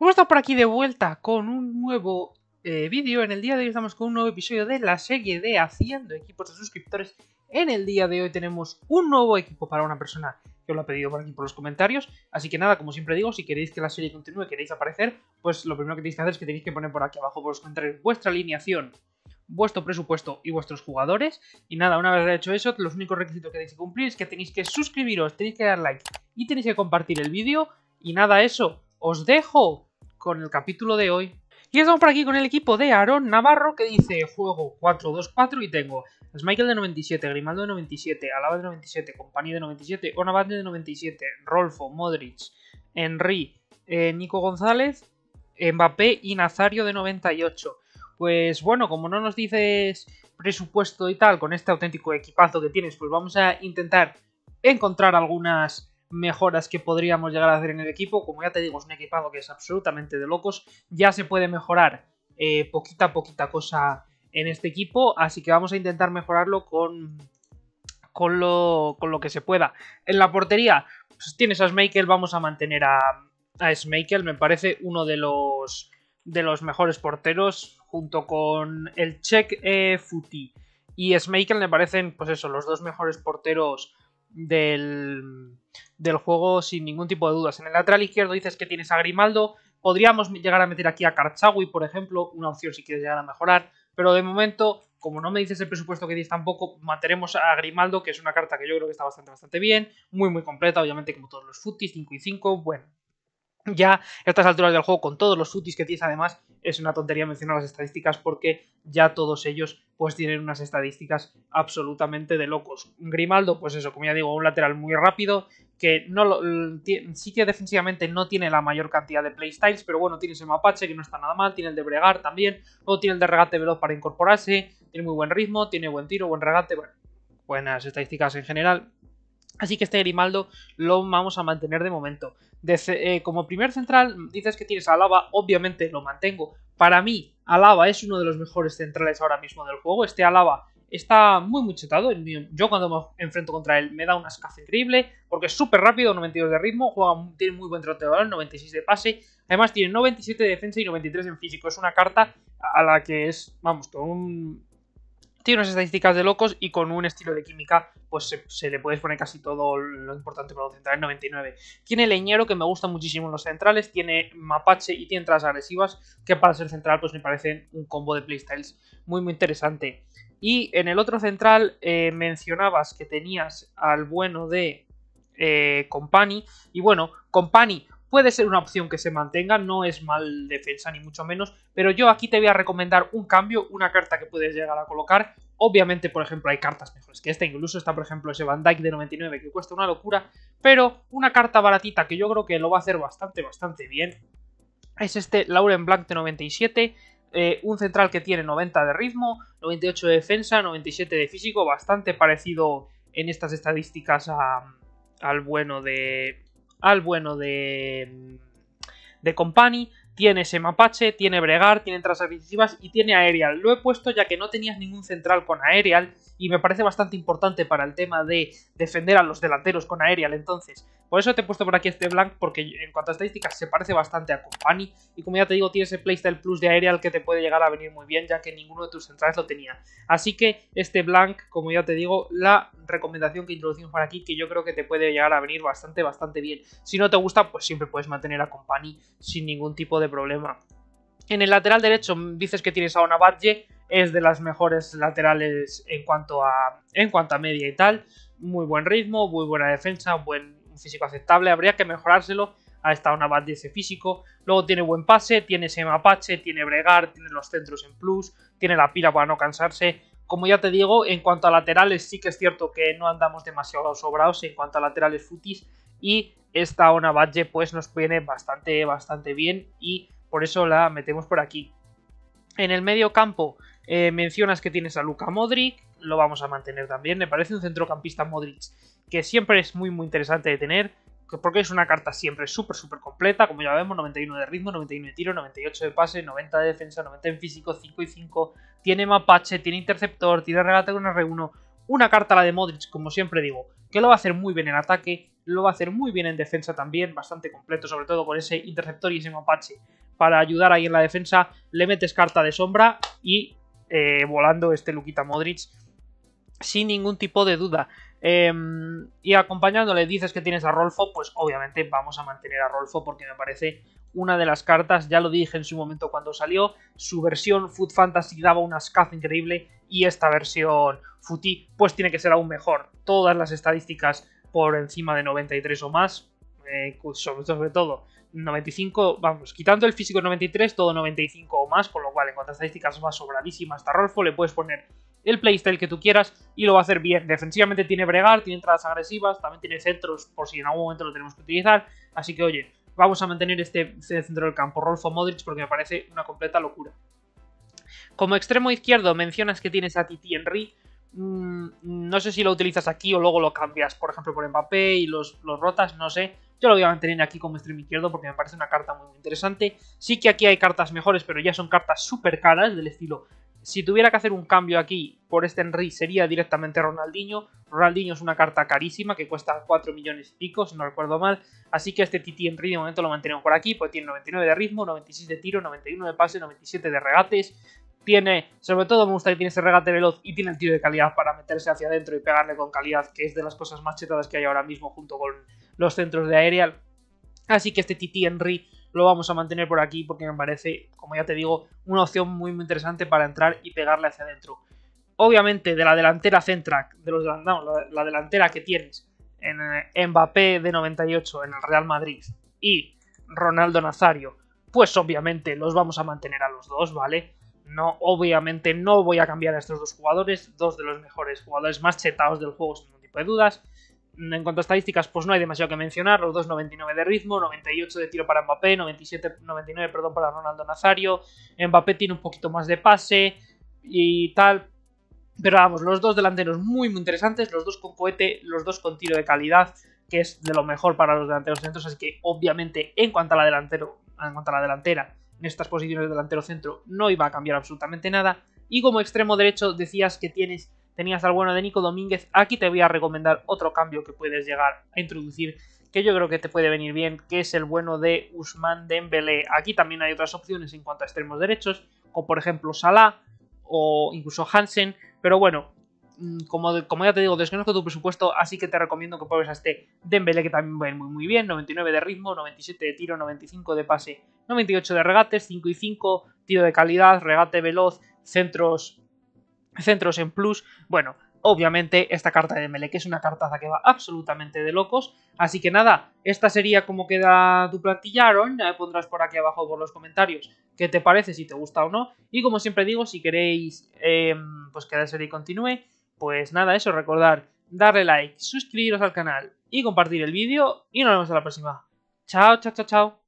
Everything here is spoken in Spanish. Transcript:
Hemos estado por aquí de vuelta con un nuevo eh, vídeo. En el día de hoy estamos con un nuevo episodio de la serie de Haciendo equipos de suscriptores. En el día de hoy tenemos un nuevo equipo para una persona que os lo ha pedido por aquí por los comentarios. Así que nada, como siempre digo, si queréis que la serie continúe, queréis aparecer, pues lo primero que tenéis que hacer es que tenéis que poner por aquí abajo por los vuestra alineación, vuestro presupuesto y vuestros jugadores. Y nada, una vez hecho eso, los únicos requisitos que tenéis que cumplir es que tenéis que suscribiros, tenéis que dar like y tenéis que compartir el vídeo. Y nada, eso, os dejo con el capítulo de hoy. Y estamos por aquí con el equipo de Aaron Navarro que dice juego 4-2-4 y tengo Michael de 97, Grimaldo de 97, Alaba de 97, Compañía de 97, Onabate de 97, Rolfo, Modric, Henry, eh, Nico González, Mbappé y Nazario de 98. Pues bueno, como no nos dices presupuesto y tal con este auténtico equipazo que tienes, pues vamos a intentar encontrar algunas mejoras que podríamos llegar a hacer en el equipo. Como ya te digo, es un equipado que es absolutamente de locos. Ya se puede mejorar eh, poquita poquita cosa en este equipo, así que vamos a intentar mejorarlo con, con, lo, con lo que se pueda. En la portería, pues tienes a Schmeichel, vamos a mantener a, a me parece uno de los, de los mejores porteros, junto con el Check eh, Futi y Schmeichel me parecen, pues eso, los dos mejores porteros del, del juego sin ningún tipo de dudas. En el lateral izquierdo dices que tienes a Grimaldo, podríamos llegar a meter aquí a Karchawi, por ejemplo, una opción si quieres llegar a mejorar, pero de momento, como no me dices el presupuesto que dices tampoco, mataremos a Grimaldo, que es una carta que yo creo que está bastante, bastante bien, muy, muy completa, obviamente como todos los futis, 5 y 5, bueno, ya estas alturas del juego, con todos los futis que tienes, además, es una tontería mencionar las estadísticas porque ya todos ellos pues tienen unas estadísticas absolutamente de locos. Grimaldo, pues eso, como ya digo, un lateral muy rápido que no sí que defensivamente no tiene la mayor cantidad de playstyles, pero bueno, tiene ese mapache que no está nada mal, tiene el de bregar también, luego tiene el de regate veloz para incorporarse, tiene muy buen ritmo, tiene buen tiro, buen regate, bueno, buenas estadísticas en general, Así que este Grimaldo lo vamos a mantener de momento. Eh, como primer central, dices que tienes a Alaba, obviamente lo mantengo. Para mí, Alaba es uno de los mejores centrales ahora mismo del juego. Este Alaba está muy muy chetado. Yo cuando me enfrento contra él me da una escase increíble porque es súper rápido, 92 de ritmo, juega, tiene muy buen troteador, 96 de pase. Además tiene 97 de defensa y 93 en físico. Es una carta a la que es, vamos, todo un tiene unas estadísticas de locos y con un estilo de química, pues se, le puede poner casi todo lo importante para los centrales 99. Tiene leñero, que me gusta muchísimo en los centrales, tiene mapache y tiene entradas agresivas, que para ser central, pues me parecen un combo de playstyles muy, muy interesante. Y en el otro central eh, mencionabas que tenías al bueno de eh, Company, y bueno, Company Puede ser una opción que se mantenga, no es mal defensa ni mucho menos, pero yo aquí te voy a recomendar un cambio, una carta que puedes llegar a colocar. Obviamente, por ejemplo, hay cartas mejores que esta, incluso está, por ejemplo, ese Van Dyke de 99 que cuesta una locura, pero una carta baratita que yo creo que lo va a hacer bastante, bastante bien. Es este Lauren Blanc de 97, eh, un central que tiene 90 de ritmo, 98 de defensa, 97 de físico, bastante parecido en estas estadísticas al bueno de, al bueno de, de Company, ese Mapache, tiene Bregar, tiene entradas y tiene Aerial. Lo he puesto ya que no tenías ningún central con Aerial y me parece bastante importante para el tema de defender a los delanteros con Aerial. Entonces, por eso te he puesto por aquí este Blank porque en cuanto a estadísticas se parece bastante a Company y como ya te digo tiene ese playstyle plus de Aerial que te puede llegar a venir muy bien ya que ninguno de tus centrales lo tenía. Así que este Blank, como ya te digo, la recomendación que introducimos para aquí que yo creo que te puede llegar a venir bastante, bastante bien. Si no te gusta, pues siempre puedes mantener a Company sin ningún tipo de problema. En el lateral derecho mm, dices que tienes a una es de las mejores laterales en cuanto a, en cuanto a media y tal. Muy buen ritmo, muy buena defensa, buen físico aceptable, habría que mejorárselo. Ha estado una ese físico. Luego tiene buen pase, tiene ese mapache, tiene bregar, tiene los centros en plus, tiene la pila para no cansarse como ya te digo, en cuanto a laterales sí que es cierto que no andamos demasiado sobrados en cuanto a laterales futis y esta Ona Badge pues nos viene bastante, bastante bien y por eso la metemos por aquí. En el medio campo eh, mencionas que tienes a Luka Modric, lo vamos a mantener también, me parece un centrocampista Modric que siempre es muy muy interesante de tener, porque es una carta siempre súper, súper completa, como ya vemos, 91 de ritmo, 91 de tiro, 98 de pase, 90 de defensa, 90 en físico, 5 y 5, tiene mapache, tiene interceptor, tiene regate con R1, una carta la de Modric, como siempre digo, que lo va a hacer muy bien en ataque, lo va a hacer muy bien en defensa también, bastante completo, sobre todo con ese interceptor y ese mapache para ayudar ahí en la defensa, le metes carta de sombra y eh, volando este Luquita Modric sin ningún tipo de duda. Em, y acompañándole dices que tienes a Rolfo, pues obviamente vamos a mantener a Rolfo porque me parece una de las cartas, ya lo dije en su momento cuando salió, su versión Food Fantasy daba una scaz increíble y esta versión Futi pues tiene que ser aún mejor. Todas las estadísticas por encima de 93 o más, eh, sobre todo 95, vamos, quitando el físico 93, todo 95 o más, con lo cual en cuanto a estadísticas más sobradísimas hasta Rolfo le puedes poner el playstyle que tú quieras y lo va a hacer bien. Defensivamente tiene bregar, tiene entradas agresivas, también tiene centros por si en algún momento lo tenemos que utilizar. Así que oye, vamos a mantener este, este centro del campo, Rolfo Modric, porque me parece una completa locura. Como extremo izquierdo mencionas que tienes a Titi Henry. Mm, no sé si lo utilizas aquí o luego lo cambias, por ejemplo, por Mbappé y los, los rotas, no sé. Yo lo voy a mantener aquí como extremo izquierdo porque me parece una carta muy interesante. Sí que aquí hay cartas mejores, pero ya son cartas súper caras, del estilo si tuviera que hacer un cambio aquí por este Henry sería directamente Ronaldinho. Ronaldinho es una carta carísima que cuesta 4 millones y pico, si no recuerdo mal. Así que este Titi Henry de momento lo mantenemos por aquí, pues tiene 99 de ritmo, 96 de tiro, 91 de pase, 97 de regates. Tiene, sobre todo me gusta que tiene ese regate veloz y tiene el tiro de calidad para meterse hacia adentro y pegarle con calidad, que es de las cosas más chetadas que hay ahora mismo junto con los centros de aerial. Así que este Titi Henry lo vamos a mantener por aquí porque me parece, como ya te digo, una opción muy, interesante para entrar y pegarle hacia adentro. Obviamente, de la delantera Centrack, de los, la, delantera que tienes en eh, Mbappé de 98 en el Real Madrid y Ronaldo Nazario, pues obviamente los vamos a mantener a los dos, ¿vale? No, obviamente no voy a cambiar a estos dos jugadores, dos de los mejores jugadores más chetados del juego, sin ningún tipo de dudas. En cuanto a estadísticas, pues no hay demasiado que mencionar. Los dos 99 de ritmo, 98 de tiro para Mbappé, 97, 99 perdón, para Ronaldo Nazario. Mbappé tiene un poquito más de pase y tal. Pero vamos, los dos delanteros muy, muy interesantes. Los dos con cohete, los dos con tiro de calidad, que es de lo mejor para los delanteros centros. Así que, obviamente, en cuanto a la, delantero, en cuanto a la delantera, en estas posiciones de delantero centro, no iba a cambiar absolutamente nada. Y como extremo derecho, decías que tienes tenías al bueno de Nico Domínguez, aquí te voy a recomendar otro cambio que puedes llegar a introducir que yo creo que te puede venir bien, que es el bueno de Usman Dembélé. Aquí también hay otras opciones en cuanto a extremos derechos, como por ejemplo Salah o incluso Hansen, pero bueno, mm, como, como ya te digo, desconozco tu presupuesto, así que te recomiendo que pruebes a este Dembélé que también va muy, muy bien, 99 de ritmo, 97 de tiro, 95 de pase, 98 de regates, 5 y 5, tiro de calidad, regate veloz, centros centros en plus. Bueno, obviamente esta carta de que es una cartaza que va absolutamente de locos. Así que nada, esta sería como queda tu plantilla, me pondrás por aquí abajo por los comentarios qué te parece, si te gusta o no. Y como siempre digo, si queréis em, pues que la serie continúe, pues nada, eso, recordar darle like, suscribiros al canal y compartir el vídeo. Y nos vemos en la próxima. Chao, chao, chao, chao.